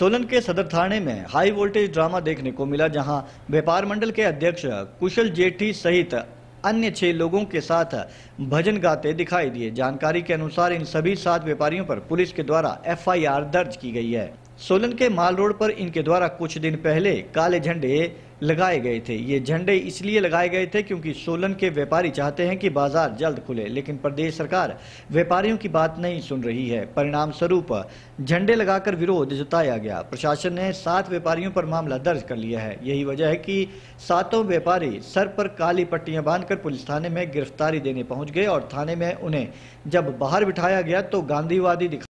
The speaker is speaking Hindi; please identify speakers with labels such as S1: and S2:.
S1: सोलन के सदर थाने में हाई वोल्टेज ड्रामा देखने को मिला जहां व्यापार मंडल के अध्यक्ष कुशल जेठी सहित अन्य छह लोगों के साथ भजन गाते दिखाई दिए जानकारी के अनुसार इन सभी सात व्यापारियों पर पुलिस के द्वारा एफआईआर दर्ज की गई है सोलन के माल रोड पर इनके द्वारा कुछ दिन पहले काले झंडे लगाए गए थे ये झंडे इसलिए लगाए गए थे क्योंकि सोलन के व्यापारी चाहते हैं कि बाजार जल्द खुले लेकिन प्रदेश सरकार व्यापारियों की बात नहीं सुन रही है परिणाम स्वरूप झंडे लगाकर विरोध जताया गया प्रशासन ने सात व्यापारियों पर मामला दर्ज कर लिया है यही वजह है कि सातों व्यापारी सर पर काली पट्टियां बांधकर पुलिस थाने में गिरफ्तारी देने पहुंच गए और थाने में उन्हें जब बाहर बिठाया गया तो गांधीवादी दिखा